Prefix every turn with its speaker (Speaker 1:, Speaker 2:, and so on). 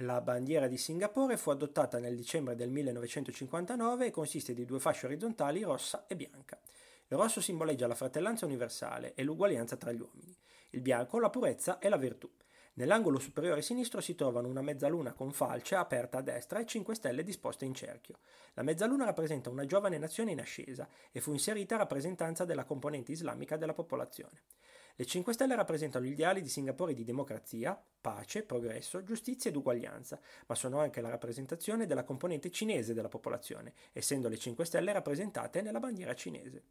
Speaker 1: La bandiera di Singapore fu adottata nel dicembre del 1959 e consiste di due fasce orizzontali rossa e bianca. Il rosso simboleggia la fratellanza universale e l'uguaglianza tra gli uomini, il bianco la purezza e la virtù. Nell'angolo superiore sinistro si trovano una mezzaluna con falce aperta a destra e cinque stelle disposte in cerchio. La mezzaluna rappresenta una giovane nazione in ascesa e fu inserita a rappresentanza della componente islamica della popolazione. Le 5 Stelle rappresentano gli ideali di Singapore di democrazia, pace, progresso, giustizia ed uguaglianza, ma sono anche la rappresentazione della componente cinese della popolazione, essendo le 5 Stelle rappresentate nella bandiera cinese.